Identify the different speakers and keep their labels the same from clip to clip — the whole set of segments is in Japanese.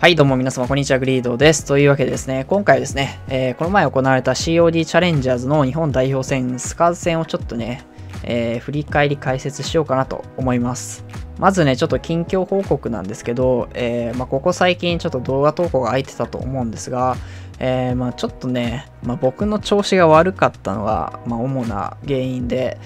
Speaker 1: はい、どうも皆様、こんにちは、グリードです。というわけでですね、今回ですね、えー、この前行われた COD チャレンジャーズの日本代表戦、スカーズ戦をちょっとね、えー、振り返り解説しようかなと思います。まずね、ちょっと近況報告なんですけど、えー、まあ、ここ最近ちょっと動画投稿が空いてたと思うんですが、えまあ、ちょっとね、まあ、僕の調子が悪かったのが、ま主な原因で、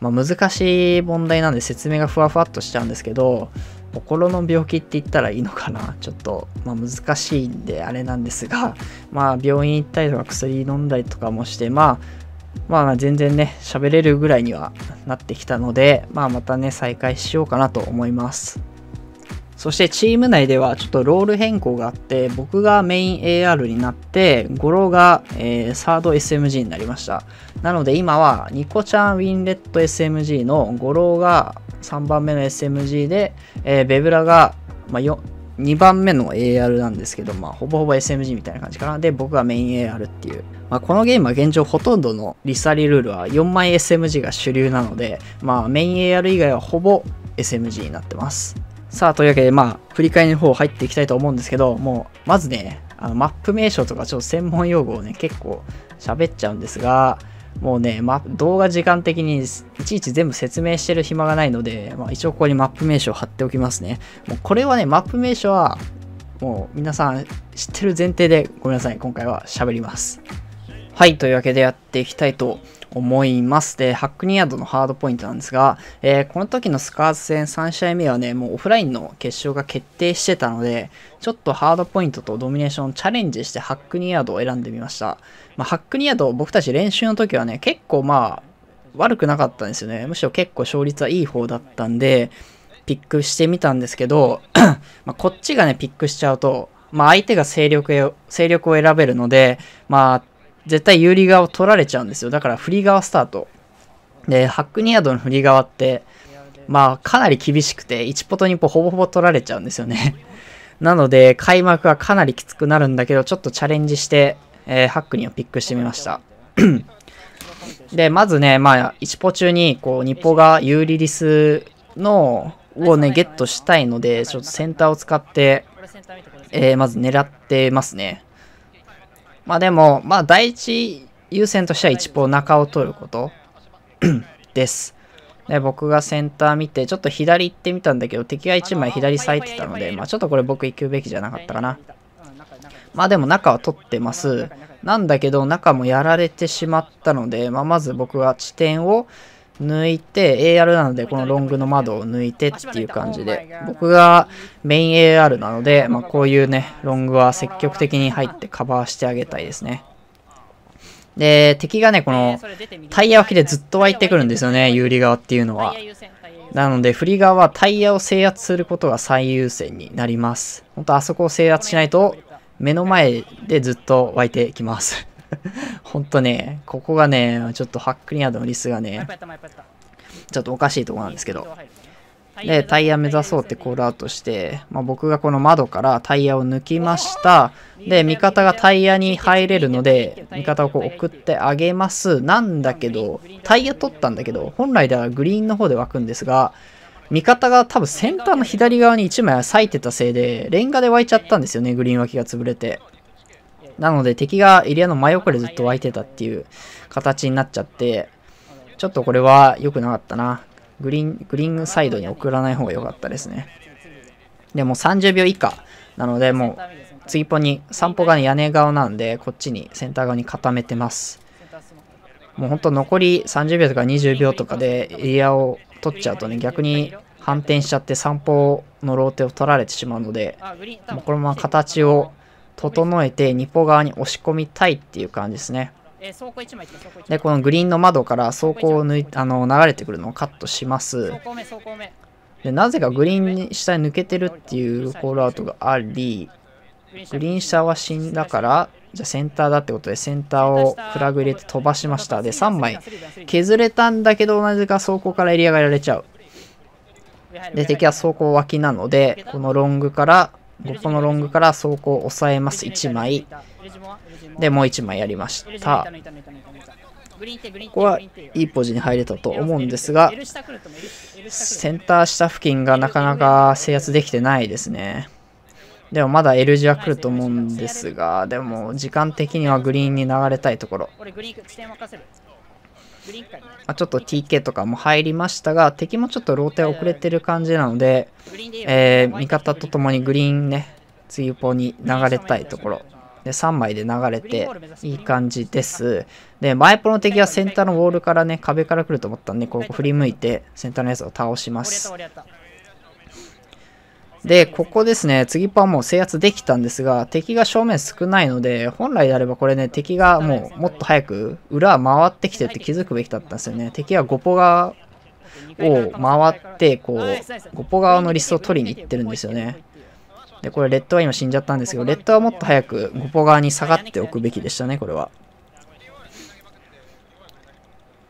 Speaker 1: ま難しい問題なんで説明がふわふわっとしちゃうんですけど、心の病気って言ったらいいのかな ちょっと、まあ、難しいんであれなんですが、まあ、病院行ったりとか薬飲んだりとかもして、まあ、まあ全然ね喋れるぐらいにはなってきたので、まあ、またね再開しようかなと思いますそしてチーム内ではちょっとロール変更があって僕がメイン AR になってゴロが、えー、サード SMG になりましたなので今はニコちゃんウィンレット SMG のゴロが3番目の SMG で、えー、ベブラが、まあ、2番目の AR なんですけど、まあ、ほぼほぼ SMG みたいな感じかな。で、僕がメイン AR っていう。まあ、このゲームは現状ほとんどのリサリルールは4枚 SMG が主流なので、まあ、メイン AR 以外はほぼ SMG になってます。さあ、というわけで、まあ、振り返りの方入っていきたいと思うんですけど、もう、まずね、あのマップ名称とかちょっと専門用語をね、結構喋っちゃうんですが、もうね、ま、動画時間的にいちいち全部説明してる暇がないので、まあ、一応ここにマップ名称貼っておきますね。もうこれはね、マップ名称はもう皆さん知ってる前提でごめんなさい、今回は喋ります。はい、というわけでやっていきたいと思います。で、ハックニアードのハードポイントなんですが、えー、この時のスカーズ戦3試合目はね、もうオフラインの決勝が決定してたので、ちょっとハードポイントとドミネーションチャレンジしてハックニヤードを選んでみました。まあ、ハックニヤード、僕たち練習の時はね、結構まあ、悪くなかったんですよね。むしろ結構勝率はいい方だったんで、ピックしてみたんですけど、まあこっちがね、ピックしちゃうと、まあ、相手が勢力を、勢力を選べるので、まあ、絶対有利側を取られちゃうんですよ。だからフリー側スタート。で、ハックニアードのフリー側って、まあかなり厳しくて、1ポと2ポほぼほぼ取られちゃうんですよね。なので、開幕はかなりきつくなるんだけど、ちょっとチャレンジして、えー、ハックニをピックしてみました。で、まずね、まあ、1歩中に、こう、2歩が有利リスの、をね、ゲットしたいので、ちょっとセンターを使って、えー、まず狙ってますね。まあでも、まあ第一優先としては一方中を取ること です。で、僕がセンター見て、ちょっと左行ってみたんだけど、敵が1枚左裂いてたので、まあちょっとこれ僕行くべきじゃなかったかな。まあでも中は取ってます。なんだけど、中もやられてしまったので、まあまず僕は地点を抜いて AR なのでこのロングの窓を抜いてっていう感じで僕がメイン AR なので、まあ、こういうねロングは積極的に入ってカバーしてあげたいですねで敵がねこのタイヤ脇でずっと湧いてくるんですよね有利側っていうのはなので振り側はタイヤを制圧することが最優先になります本当あそこを制圧しないと目の前でずっと湧いてきますほんとね、ここがね、ちょっとハックリアドのリスがね、ちょっとおかしいとこなんですけど。で、タイヤ目指そうってコールアウトして、まあ、僕がこの窓からタイヤを抜きました。で、味方がタイヤに入れるので、味方をこう送ってあげます。なんだけど、タイヤ取ったんだけど、本来ではグリーンの方で湧くんですが、味方が多分先端の左側に1枚裂いてたせいで、レンガで湧いちゃったんですよね、グリーン脇が潰れて。なので敵がエリアの真横でずっと湧いてたっていう形になっちゃって、ちょっとこれは良くなかったな。グリーン、グリーンサイドに送らない方が良かったですね。でも30秒以下なので、もう、次ぽに、散歩が、ね、屋根側なんで、こっちに、センター側に固めてます。もうほんと残り30秒とか20秒とかでエリアを取っちゃうとね、逆に反転しちゃって散歩のローテを取られてしまうので、もうこのまま形を整えてニ歩側に押し込みたいっていう感じですね。で、このグリーンの窓から走行を抜いあの流れてくるのをカットします。で、なぜかグリーン下に抜けてるっていうホールアウトがあり、グリーン下は死んだから、じゃセンターだってことでセンターをフラグ入れて飛ばしました。で、3枚削れたんだけど、なぜか走行からエリアがやられちゃう。で、敵は走行脇なので、このロングからここのロングから走行を抑えます。1枚。で、もう1枚やりました。ここはいいポジに入れたと思うんですが、センター下付近がなかなか制圧できてないですね。でもまだ L 字は来ると思うんですが、でも時間的にはグリーンに流れたいところ。まちょっと TK とかも入りましたが、敵もちょっとローテ遅れてる感じなので、えー、味方とともにグリーンね、追ポに流れたいところ。で、3枚で流れて、いい感じです。で、前ポの敵はセンターのウォールからね、壁から来ると思ったんで、ここ振り向いて、センターのやつを倒します。で、ここですね、次パンも制圧できたんですが、敵が正面少ないので、本来であればこれね、敵がもうもっと早く裏回ってきてって気づくべきだったんですよね。敵は5歩側を回って、こう、5歩側のリストを取りに行ってるんですよね。で、これレッドは今死んじゃったんですけど、レッドはもっと早く5歩側に下がっておくべきでしたね、これは。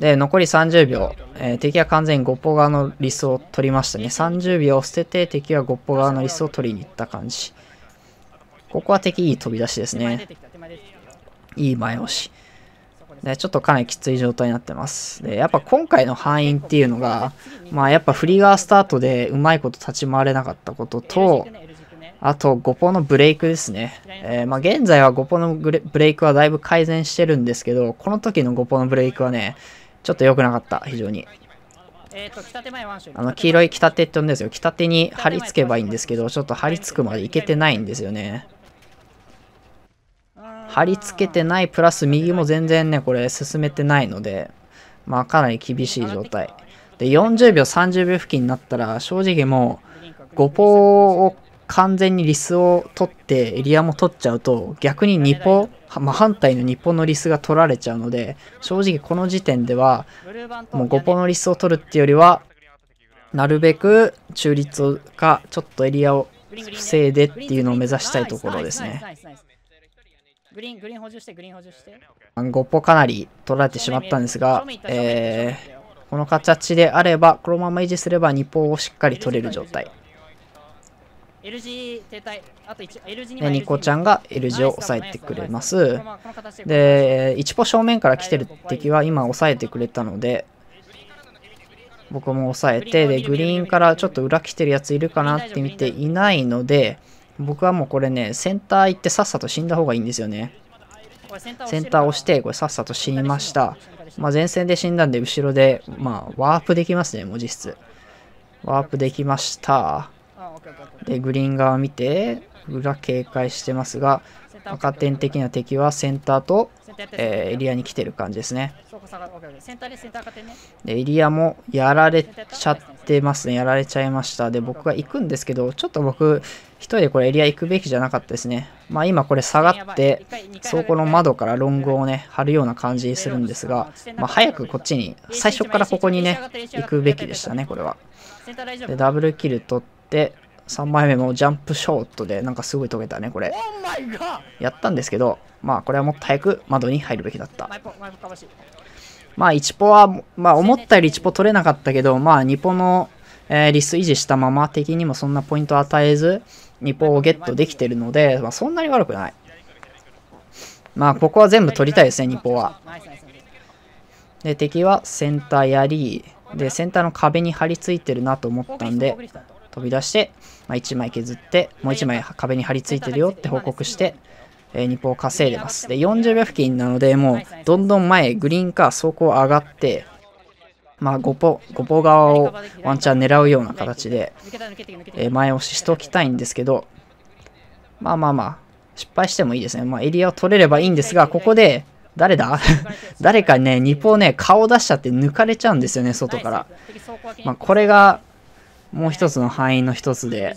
Speaker 1: で、残り30秒。えー、敵は完全にゴッポ側のリスを取りましたね。30秒捨てて敵はゴッポ側のリスを取りに行った感じ。ここは敵いい飛び出しですね。いい前押し。で、ちょっとかなりきつい状態になってます。で、やっぱ今回の敗因っていうのが、まあやっぱフリガースタートでうまいこと立ち回れなかったことと、あと、5歩のブレイクですね。えー、まあ、現在は5歩のブレイクはだいぶ改善してるんですけど、この時の5歩のブレイクはね、ちょっと良くなかった、非常に。あの、黄色い北手って言うんですよ。北手に貼り付けばいいんですけど、ちょっと貼り付くまでいけてないんですよね。貼り付けてないプラス右も全然ね、これ進めてないので、まあかなり厳しい状態。で、40秒、30秒付近になったら、正直もう、5ーを完全にリスを取ってエリアも取っちゃうと逆に日本、まあ、反対の日本のリスが取られちゃうので正直この時点ではもう5歩のリスを取るっていうよりはなるべく中立かちょっとエリアを
Speaker 2: 防いでっていうのを目指したいところですね。
Speaker 1: グリーン、グリーン補充して、グリーン補充して。5歩かなり取られてしまったんですが、えー、この形であれば、このまま維持すれば2歩をしっかり取れる状態。L 字停滞あと L 字にニコちゃんが L 字を抑えてくれますで1歩正面から来てる敵は今抑えてくれたので僕も抑えてでグリーンからちょっと裏来てるやついるかなって見ていないので僕はもうこれねセンター行ってさっさと死んだ方がいいんですよねセンター押してこれさっさと死にましたまあ、前線で死んだんで後ろでまあワープできますね文字室。ワープできましたで、グリーン側見て、裏警戒してますが、赤点的な敵はセンターと、えー、エリアに来てる感じですね。で、エリアもやられちゃってますね。やられちゃいました。で、僕が行くんですけど、ちょっと僕、一人でこれエリア行くべきじゃなかったですね。まあ今これ下がって、そこの窓からロングをね、張るような感じにするんですが、まあ早くこっちに、最初からここにね、行くべきでしたね、これは。で、ダブルキル取って、3枚目もジャンプショートでなんかすごい解けたねこれやったんですけどまあこれはもっと早く窓に入るべきだったまあ1歩はまあ思ったより1歩取れなかったけどまあ2ポの、えー、リス維持したまま敵にもそんなポイントを与えず2歩をゲットできてるので、まあ、そんなに悪くないまあここは全部取りたいですね2歩はで敵はセンターやりでセンターの壁に張り付いてるなと思ったんで飛び出して、まあ、1枚削って、もう1枚壁に張り付いてるよって報告して、えー、日本を稼いでます。で、40秒付近なので、もうどんどん前、グリーンカー走行上がって、まあ5歩、5歩側をワンチャン狙うような形で、え前押ししておきたいんですけど、まあまあまあ、失敗してもいいですね。まあエリアを取れればいいんですが、ここで、誰だ 誰かね、2歩ね、顔出しちゃって抜かれちゃうんですよね、外から。まあ、これが、もう一つの範囲の一つで、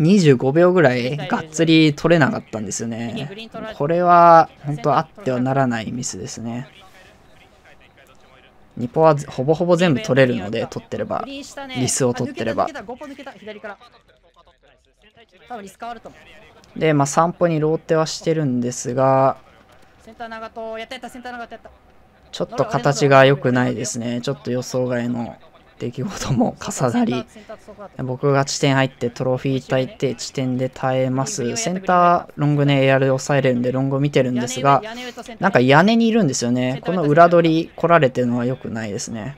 Speaker 1: 25秒ぐらいがっつり取れなかったんですよね。これは本当あってはならないミスですね。ニポはほぼほぼ全部取れるので、取ってれば、リスを取ってれば。で、まあ、散歩にローテはしてるんですが、ちょっと形が良くないですね。ちょっと予想外の出来事も重なり僕が地点入ってトロフィー焚いて地点で耐えますセンターロングね AR で抑えれるんでロング見てるんですがなんか屋根にいるんですよねこの裏取り来られてるのは良くないですね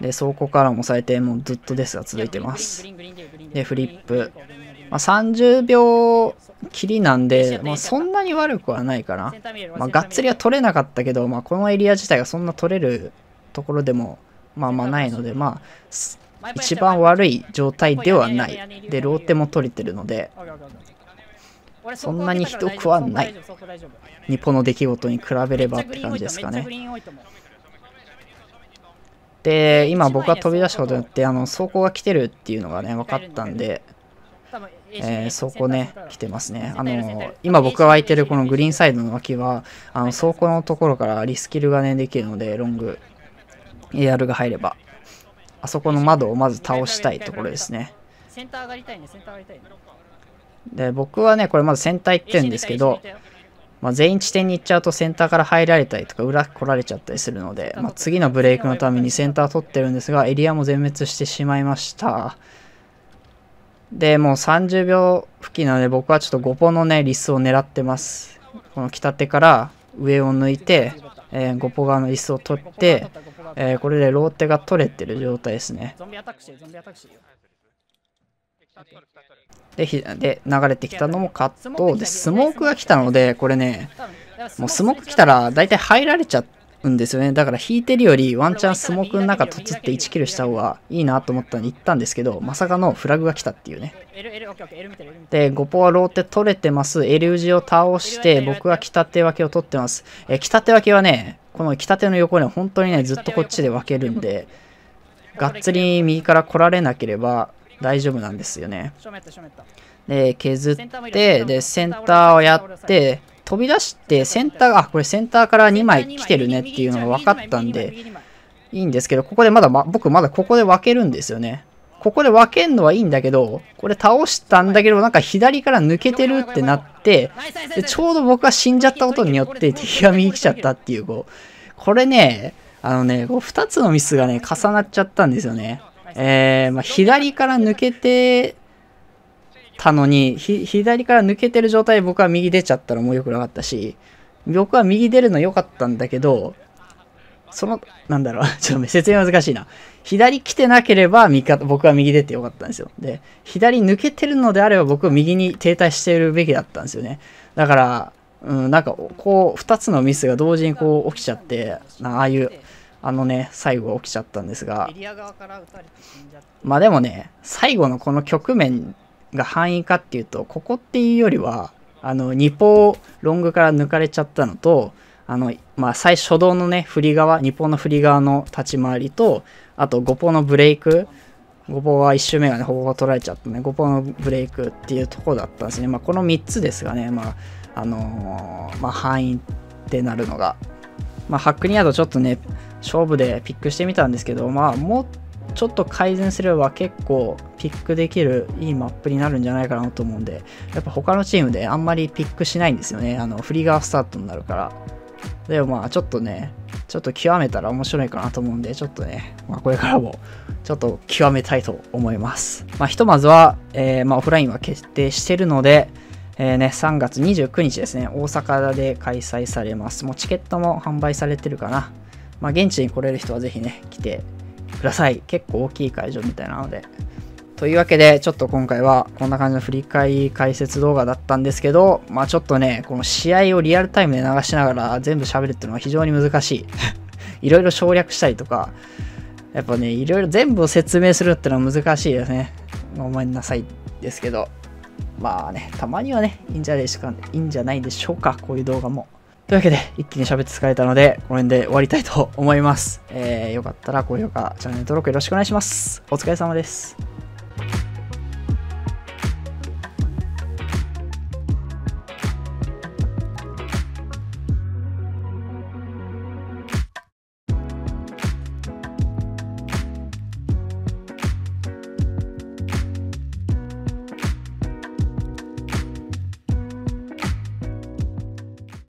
Speaker 1: で倉庫からも抑えてもうずっとですが続いてますでフリップまあ、30秒きりなんで、まあ、そんなに悪くはないかな。まあ、がっつりは取れなかったけど、まあ、このエリア自体がそんな取れるところでもまあまあないので、まあ、一番悪い状態ではない。で、ローテも取れてるので、そんなにひどくはない。日本の出来事に比べればって感じですかね。で、今僕が飛び出したことによって、あの、走行が来てるっていうのがね、分かったんで、えー、走行ね、来てますね。あの、今僕が空いてるこのグリーンサイドの脇は、あの、走行のところからリスキルがね、できるので、ロング。AR が入ればあそこの窓をまず倒したいところですねで僕はねこれまずセンター行ってるんですけど、まあ、全員地点に行っちゃうとセンターから入られたりとか裏来られちゃったりするので、まあ、次のブレイクのためにセンター取ってるんですがエリアも全滅してしまいましたでもう30秒付近なので僕はちょっと5ポのねリスを狙ってますこの北手から上を抜いて、えー、5ポ側のリスを取ってえー、これでローテが取れてる状態ですね。でで、流れてきたのもカットで、スモークが来たので、これね、もうスモーク来たら大体入られちゃって。んですよね。だから引いてるよりワンチャンスモークの中とつって1キルした方がいいなと思ったのに行ったんですけど、まさかのフラグが来たっていうね。で、5ポはローテ取れてます。エリジを倒して、僕は北手分けを取ってます。え、北手分けはね、この北手の横ね、本当にね、ずっとこっちで分けるんで、がっつり右から来られなければ大丈夫なんですよね。で、削って、で、センターをやって、飛び出してセンターが、あ、これセンターから2枚来てるねっていうのが分かったんで、いいんですけど、ここでまだ、ま、僕まだここで分けるんですよね。ここで分けんのはいいんだけど、これ倒したんだけど、なんか左から抜けてるってなって、でちょうど僕が死んじゃったことによって敵が見に来ちゃったっていう、こう、これね、あのね、こう2つのミスがね、重なっちゃったんですよね。えー、まあ、左から抜けてたのに、左から抜けてる状態で僕は右出ちゃったらもう良くなかったし、僕は右出るの良かったんだけど、その、なんだろう、ちょっと説明難しいな。左来てなければ味方、僕は右出てよかったんですよ。で、左抜けてるのであれば僕は右に停滞しているべきだったんですよね。だから、うん、なんか、こう、2つのミスが同時にこう起きちゃって、ああいう、あのね、最後起きちゃったんですが、まあでもね、最後のこの局面が範囲かっていうと、ここっていうよりは、あの、2歩ロングから抜かれちゃったのと、あの、まあ、最初動のね、振り側、2歩の振り側の立ち回りと、あと5歩のブレイク、5歩は1周目がね、ほぼ取られちゃったね、5歩のブレイクっていうとこだったんですね。まあ、この3つですがね、まあ、あのー、まあ、範囲ってなるのが。まあ、ハックニアとちょっとね、勝負でピックしてみたんですけど、まあ、もっちょっと改善すれば結構ピックできるいいマップになるんじゃないかなと思うんで、やっぱ他のチームであんまりピックしないんですよね。あの、フリーガースタートになるから。でもまあちょっとね、ちょっと極めたら面白いかなと思うんで、ちょっとね、まあ、これからもちょっと極めたいと思います。まあ、ひとまずは、えー、まあ、オフラインは決定してるので、えー、ね、3月29日ですね、大阪で開催されます。もうチケットも販売されてるかな。まあ、現地に来れる人はぜひね、来てください。結構大きい会場みたいなので。というわけで、ちょっと今回はこんな感じの振り返り解説動画だったんですけど、まあちょっとね、この試合をリアルタイムで流しながら全部喋るっていうのは非常に難しい。いろいろ省略したりとか、やっぱね、いろいろ全部を説明するってのは難しいですね。ごめんなさいですけど。まあね、たまにはね、いいんじゃないでしょうか、いいんじゃないでしょうか、こういう動画も。というわけで、一気に喋って疲れたので、この辺で終わりたいと思います。えー、よかったら高評価、チャンネル登録よろしくお願いします。お疲れ様です。